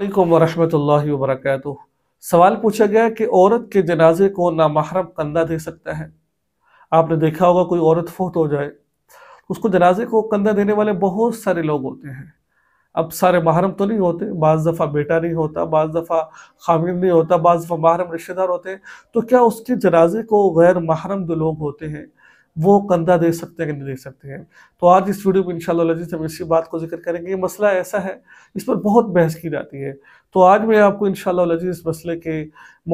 वरि वरक सवाल पूछा गया कि औरत के जनाजे को नामहरम कंधा दे सकता है आपने देखा होगा कोई औरत फोत हो जाए तो उसको जनाजे को कंधा देने वाले बहुत सारे लोग होते हैं अब सारे महरम तो नहीं होते बज़ दफ़ा बेटा नहीं होता बज़ दफ़ा खामिर नहीं होता बज़ दफ़ा महरम रिश्तेदार होते हैं तो क्या उसके जनाजे को गैर महरम जो लोग होते हैं वो कंधा दे सकते हैं कि नहीं दे सकते हैं तो आज इस वीडियो में इंशाल्लाह हम इसी बात को जिक्र करेंगे ये मसला ऐसा है इस पर बहुत बहस की जाती है तो आज मैं आपको इन इस मसले के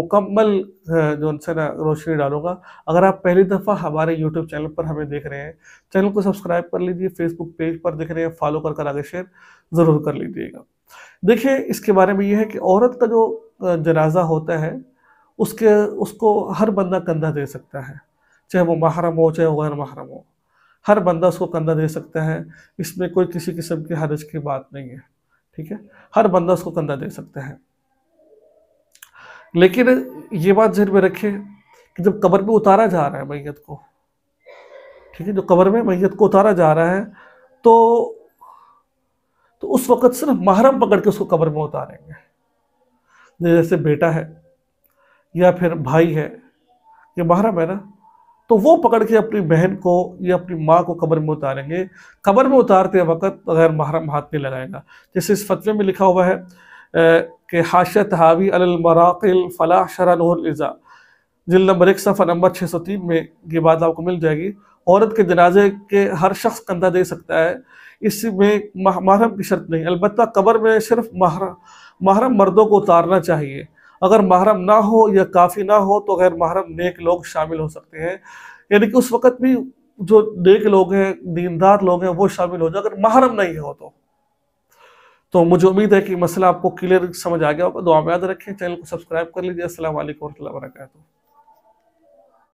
मुकम्मल जो उनसे ना रोशनी डालूंगा अगर आप पहली दफ़ा हमारे यूट्यूब चैनल पर हमें देख रहे हैं चैनल को सब्सक्राइब कर लीजिए फेसबुक पेज पर देख रहे हैं फॉलो कर कर आगे शेयर ज़रूर कर लीजिएगा देखिए इसके बारे में ये है कि औरत का जो जनाजा होता है उसके उसको हर बंदा कंधा दे सकता है चाहे वो महरम हो चाहे गैर महरम हो हर बंदा उसको कंधा दे सकता है इसमें कोई किसी किस्म की हरज की बात नहीं है ठीक है हर बंदा उसको कंधा दे सकता है लेकिन ये बात जहन में रखें कि जब कबर में उतारा जा रहा है मैयत को ठीक है जो कबर में मैयत को उतारा जा रहा है तो तो उस वक़्त सिर्फ महरम पकड़ के उसको कबर में उतारेंगे जैसे बेटा है या फिर भाई है ये महरम है ना तो वो पकड़ के अपनी बहन को या अपनी माँ को कब्र में उतारेंगे कब्र में उतारते वक्त गैर महरम हाथ नहीं लगाएगा जैसे इस फतवे में लिखा हुआ है कि हाशत हावी अलमराकिल फला शरा जिल नंबर एक सफ़ा नंबर छः सौ तीन में ये बात आपको मिल जाएगी औरत के जनाजे के हर शख्स कंधा दे सकता है इसमें महरम की शर्त नहीं अलबत् कबर में सिर्फ महरम महरम मर्दों को उतारना चाहिए अगर महरम ना हो या काफ़ी ना हो तो गैर महरम नेक लोग शामिल हो सकते हैं यानी कि उस वक़्त भी जो नेक लोग हैं दीनदार लोग हैं वो शामिल हो जाए अगर महरम नहीं हो तो तो मुझे उम्मीद है कि मसला आपको क्लियर समझ आ गया होगा दुआ में याद रखें चैनल को सब्सक्राइब कर लीजिए असल वरह वर्का